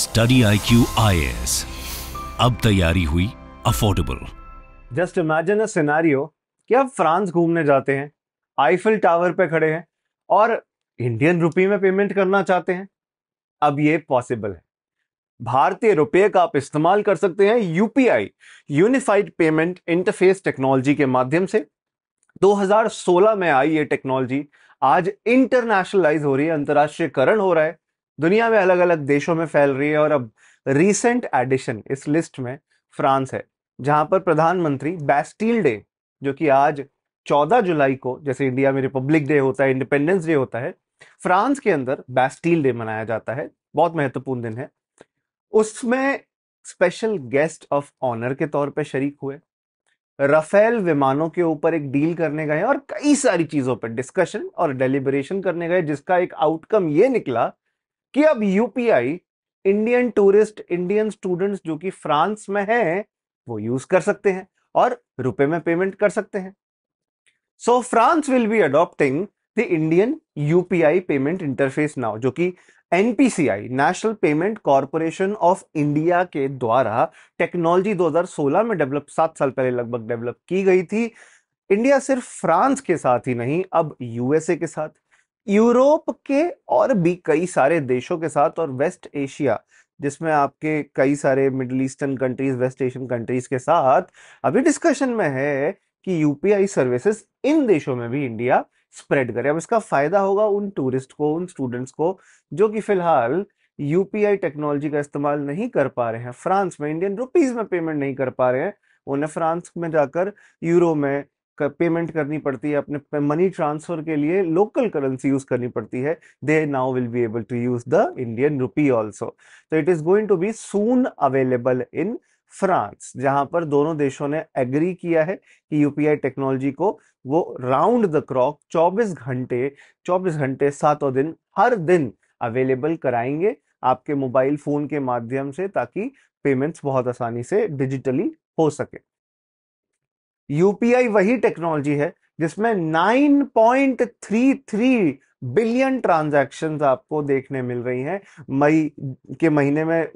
study I Q I S अब तैयारी हुई अफोर्डेबल जस्ट इमेजिन सिनारियो कि आप फ्रांस घूमने जाते हैं आईफिल टावर पे खड़े हैं और इंडियन रुपी में पेमेंट करना चाहते हैं अब ये पॉसिबल है भारतीय रुपये का आप इस्तेमाल कर सकते हैं UPI unified payment interface technology के माध्यम से 2016 में आई ये टेक्नोलॉजी आज इंटरनेशनलाइज हो रही है अंतर्राष्ट्रीयकरण हो रहा है दुनिया में अलग अलग देशों में फैल रही है और अब रिसेंट एडिशन इस लिस्ट में फ्रांस है जहां पर प्रधानमंत्री बैस्टील डे जो कि आज 14 जुलाई को जैसे इंडिया में रिपब्लिक डे होता है इंडिपेंडेंस डे होता है फ्रांस के अंदर बैस्टील डे मनाया जाता है बहुत महत्वपूर्ण दिन है उसमें स्पेशल गेस्ट ऑफ ऑनर के तौर पर शरीक हुए राफेल विमानों के ऊपर एक डील करने गए और कई सारी चीजों पर डिस्कशन और डेलिबरेशन करने गए जिसका एक आउटकम ये निकला कि अब UPI Indian tourist Indian students जो कि फ्रांस में है वो यूज कर सकते हैं और रुपए में पेमेंट कर सकते हैं so France will be adopting the Indian UPI payment interface now जो कि NPCI national payment corporation of India के द्वारा टेक्नोलॉजी 2016 में डेवलप सात साल पहले लगभग डेवलप की गई थी इंडिया सिर्फ फ्रांस के साथ ही नहीं अब यूएसए के साथ यूरोप के और भी कई सारे देशों के साथ और वेस्ट एशिया जिसमें आपके कई सारे middle eastern countries west Asian countries के साथ अभी डिस्कशन में है कि यूपीआई सर्विसेज इन देशों में भी इंडिया स्प्रेड करे अब इसका फायदा होगा उन टूरिस्ट को उन स्टूडेंट्स को जो कि फिलहाल यूपीआई टेक्नोलॉजी का इस्तेमाल नहीं कर पा रहे हैं फ्रांस में इंडियन रुपीज में पेमेंट नहीं कर पा रहे हैं उन्हें फ्रांस में जाकर यूरो में कर, पेमेंट करनी पड़ती है अपने मनी ट्रांसफर के लिए लोकल करेंसी यूज करनी पड़ती है they now will be able to use the Indian rupee also तो it is going to be soon available in France जहां पर दोनों देशों ने एग्री किया है कि यूपीआई टेक्नोलॉजी को वो राउंड द क्रॉक 24 घंटे 24 घंटे सातों दिन हर दिन अवेलेबल कराएंगे आपके मोबाइल फोन के माध्यम से ताकि पेमेंट्स बहुत आसानी से डिजिटली हो सके यूपीआई वही टेक्नोलॉजी है जिसमें 9.33 बिलियन ट्रांजेक्शन आपको देखने मिल रही हैं मई के महीने में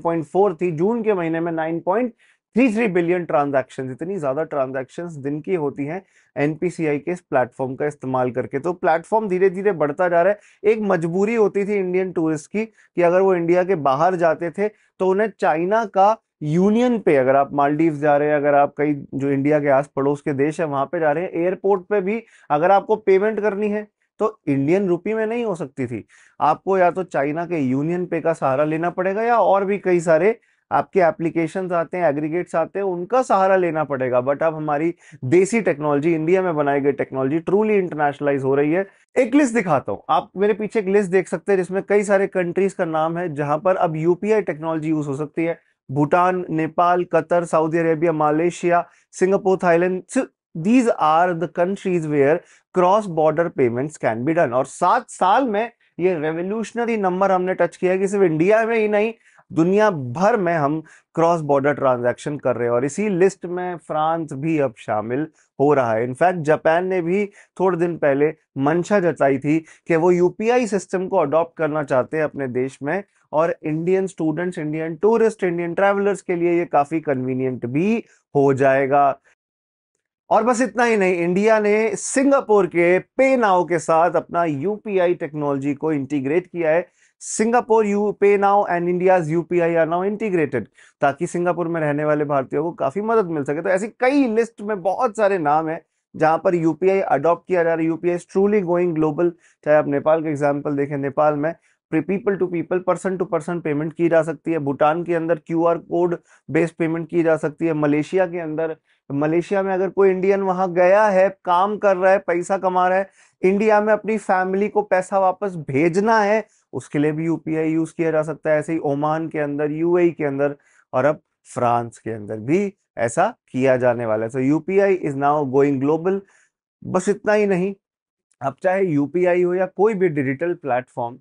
9.4 थी जून के महीने में 9.33 बिलियन ट्रांजेक्शन इतनी ज़्यादा ट्रांजेक्शन दिन की होती हैं एनपीसीआई के इस प्लेटफॉर्म का इस्तेमाल करके तो प्लेटफॉर्म धीरे धीरे बढ़ता जा रहा है एक मजबूरी होती थी इंडियन टूरिस्ट की कि अगर वो इंडिया के बाहर जाते थे तो उन्हें चाइना का यूनियन पे अगर आप मालदीव जा रहे हैं अगर आप कई जो इंडिया के आस पड़ोस के देश है वहां पे जा रहे हैं एयरपोर्ट पे भी अगर आपको पेमेंट करनी है तो इंडियन रुपी में नहीं हो सकती थी आपको या तो चाइना के यूनियन पे का सहारा लेना पड़ेगा या और भी कई सारे आपके एप्लीकेशन आते हैं एग्रीगेट्स आते हैं उनका सहारा लेना पड़ेगा बट अब हमारी देसी टेक्नोलॉजी इंडिया में बनाई गई टेक्नोलॉजी ट्रूली इंटरनेशनलाइज हो रही है एक लिस्ट दिखाता हूँ आप मेरे पीछे एक लिस्ट देख सकते हैं जिसमें कई सारे कंट्रीज का नाम है जहां पर अब यूपीआई टेक्नोलॉजी यूज हो सकती है Bhutan Nepal Qatar Saudi Arabia Malaysia Singapore Thailand these are the countries where cross border payments can be done और सात साल में ये रेवोल्यूशनरी नंबर हमने टच किया कि सिर्फ इंडिया में ही नहीं दुनिया भर में हम क्रॉस बॉर्डर ट्रांजैक्शन कर रहे हैं और इसी लिस्ट में फ्रांस भी अब शामिल हो रहा है इनफैक्ट जापान ने भी थोड़े दिन पहले मंशा जताई थी कि वो यूपीआई सिस्टम को अडॉप्ट करना चाहते हैं अपने देश में और Indian students Indian tourist Indian travellers के लिए ये काफी कन्वीनियंट भी हो जाएगा और बस इतना ही नहीं इंडिया ने सिंगापुर के पे नाउ के साथ अपना यूपीआई टेक्नोलॉजी को इंटीग्रेट किया है Singapore you PayNow and India UPI are now integrated ताकि सिंगापुर में रहने वाले भारतीयों को काफी मदद मिल सके तो ऐसी कई लिस्ट में बहुत सारे नाम है जहां पर यूपीआई अडॉप्ट किया जा रहा है यूपीआई ट्रूली गोइंग ग्लोबल चाहे आप नेपाल का एग्जाम्पल देखें नेपाल में people to people person to person payment की जा सकती है भूटान के अंदर Q R code based payment की जा सकती है मलेशिया के अंदर मलेशिया में अगर कोई इंडियन वहां गया है काम कर रहा है पैसा कमा रहा है इंडिया में अपनी फैमिली को पैसा वापस भेजना है उसके लिए भी यूपीआई यूज किया जा सकता है ऐसे ही ओमान के अंदर यूएई e के अंदर और अब फ्रांस के अंदर भी ऐसा किया जाने वाला है so UPI is now going global बस इतना ही नहीं अब चाहे यूपीआई हो या कोई भी डिजिटल प्लेटफॉर्म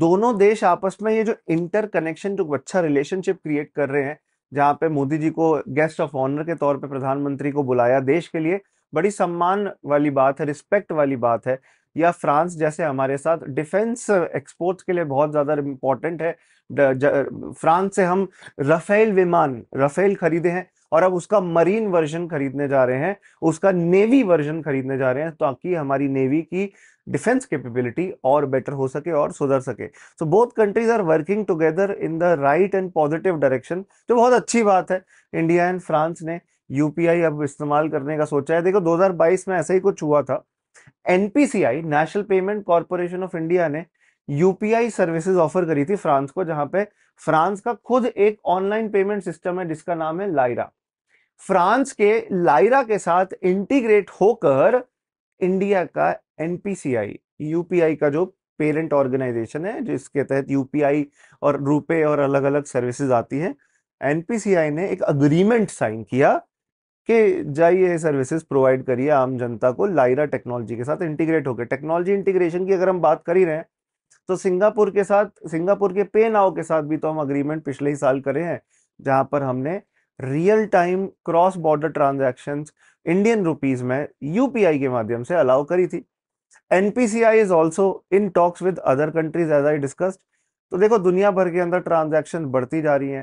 दोनों देश आपस में ये जो इंटर कनेक्शन जो अच्छा रिलेशनशिप क्रिएट कर रहे हैं जहाँ पे मोदी जी को गेस्ट ऑफ ऑनर के तौर पे प्रधानमंत्री को बुलाया देश के लिए बड़ी सम्मान वाली बात है रिस्पेक्ट वाली बात है या फ्रांस जैसे हमारे साथ डिफेंस एक्सपोर्ट्स के लिए बहुत ज़्यादा इम्पोर्टेंट है फ्रांस से हम रफेल विमान रफेल खरीदे हैं और अब उसका मरीन वर्जन खरीदने जा रहे हैं उसका नेवी वर्जन खरीदने जा रहे हैं ताकि हमारी नेवी की डिफेंस कैपेबिलिटी और बेटर हो सके और सुधर सके so both countries are working together in the right and positive direction जो बहुत अच्छी बात है इंडिया एंड फ्रांस ने यूपीआई अब इस्तेमाल करने का सोचा है देखो 2022 में ऐसा ही कुछ हुआ था NPCI national payment corporation of India ने यूपीआई सर्विसेज ऑफर करी थी फ्रांस को जहां पे फ्रांस का खुद एक ऑनलाइन पेमेंट सिस्टम है जिसका नाम है लाइरा फ्रांस के लाइरा के साथ इंटीग्रेट होकर इंडिया का एनपीसीआई यूपीआई का जो पेरेंट ऑर्गेनाइजेशन है जिसके तहत यूपीआई और रूपे और अलग अलग सर्विसेज आती हैं एनपीसीआई ने एक अग्रीमेंट साइन किया कि जाइए सर्विसेज प्रोवाइड करिए आम जनता को लाइरा टेक्नोलॉजी के साथ इंटीग्रेट होकर टेक्नोलॉजी इंटीग्रेशन की अगर हम बात कर ही रहे हैं तो सिंगापुर के साथ सिंगापुर के पे नाव के साथ भी तो हम अग्रीमेंट पिछले ही साल करे हैं जहां पर हमने real time cross border transaction Indian rupees में यूपीआई के माध्यम से अलाउ करी थी NPCI is also in talks with other countries as I discussed तो देखो दुनिया भर के अंदर ट्रांजेक्शन बढ़ती जा रही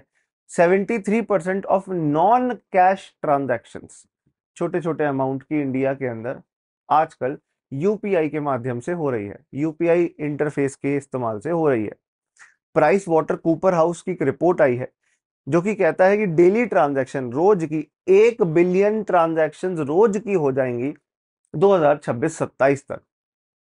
seventy three percent of non cash transaction छोटे छोटे अमाउंट की इंडिया के अंदर आजकल यूपीआई के माध्यम से हो रही है यूपीआई इंटरफेस के इस्तेमाल से हो रही है प्राइस वाटर कूपर हाउस की एक रिपोर्ट आई है जो कि कहता है कि डेली ट्रांजेक्शन रोज की एक बिलियन ट्रांजेक्शन रोज की हो जाएंगी छब्बीस सत्ताईस तक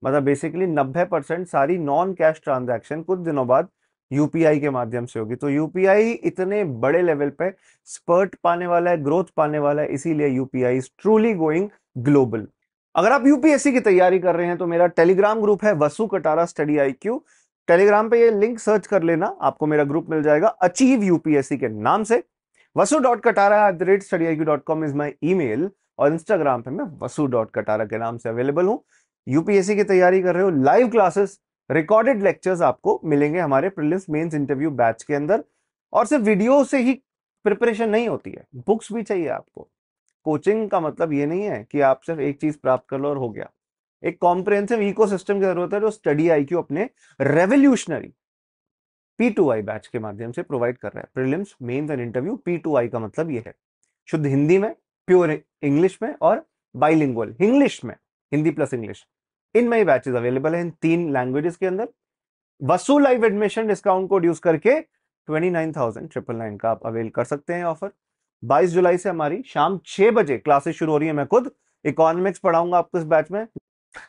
मतलब बेसिकली 90 परसेंट सारी नॉन कैश ट्रांजैक्शन कुछ दिनों बाद यूपीआई के माध्यम से होगी तो यूपीआई इतने बड़े लेवल पे स्पर्ट पाने वाला है ग्रोथ पाने वाला है इसीलिए UPI is truly going global अगर आप यूपीएससी की तैयारी कर रहे हैं तो मेरा टेलीग्राम ग्रुप है Vasu Katara study I Q Telegram पे ये लिंक सर्च कर लेना आपको मेरा ग्रुप मिल जाएगा अचीव यूपीएससी के नाम से Vasu dot Katara at the rate study I Q dot com is my e और इंस्टाग्राम पे मैं वसु डॉट कटारा के नाम से अवेलेबल हूँ यूपीएससी की तैयारी कर रहे हो लाइव क्लासेस रिकॉर्डेड लेक्चर्स आपको मिलेंगे हमारे प्रिलिम्स मेंस इंटरव्यू बैच के अंदर और सिर्फ वीडियो से ही प्रिपरेशन नहीं होती है बुक्स भी चाहिए आपको कोचिंग का मतलब ये नहीं है कि आप सिर्फ एक चीज प्राप्त कर लो और हो गया एक इको सिस्टम की जरूरत है जो स्टडी आई अपने revolutionary P to I batch के माध्यम से प्रोवाइड कर रहा है prelims mains and interview P to I का मतलब ये है शुद्ध हिंदी में प्योर इंग्लिश में और बाइलिंगुअल इंग्लिश में Hindi plus English in May batches available है इन तीन लैंग्वेजेस के अंदर Vasu live admission discount code use करके twenty nine thousand triple nine का आप अवेल कर सकते हैं ऑफर बाईस जुलाई से हमारी शाम छह बजे क्लासेस शुरू हो रही है मैं खुद इकोनॉमिक्स पढ़ाऊंगा आपको इस बैच में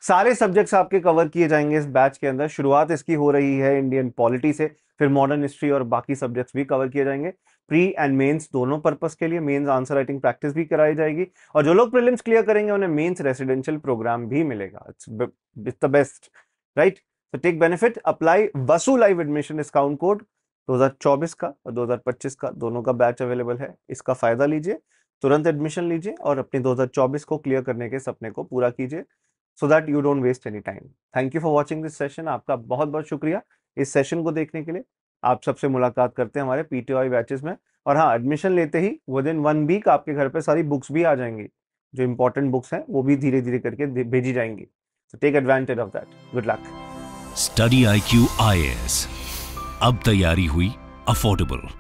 सारे सब्जेक्ट्स आपके कवर किए जाएंगे इस बैच के अंदर शुरुआत इसकी हो रही है इंडियन पॉलिटी से फिर मॉडर्न हिस्ट्री और बाकी सब्जेक्ट्स भी कवर किए जाएंगे प्री एंड मेंस दोनों पर्पस के लिए मेंस आंसर राइटिंग प्रैक्टिस भी कराई जाएगी और जो लोग प्रीलिम्स क्लियर करेंगे उन्हें मेंस रेसिडेंशियल प्रोग्राम भी मिलेगा इट्स द बेस्ट राइट तो take benefit apply Vasu live admission discount code 2024 का और 2025 का दोनों का बैच अवेलेबल है इसका फायदा लीजिए तुरंत एडमिशन लीजिए और अपने 2024 को क्लियर करने के सपने को पूरा कीजिए so that you don't waste any time thank you for watching this session आपका बहुत बहुत शुक्रिया इस सेशन को देखने के लिए आप सबसे मुलाकात करते हैं हमारे पीटीआई बैचेस में और हाँ एडमिशन लेते ही विद इन वन वीक आपके घर पे सारी बुक्स भी आ जाएंगी जो इंपॉर्टेंट बुक्स हैं वो भी धीरे धीरे करके भेजी जाएंगी तो take advantage of that good luck study I Q I S अब तैयारी हुई अफोर्डेबल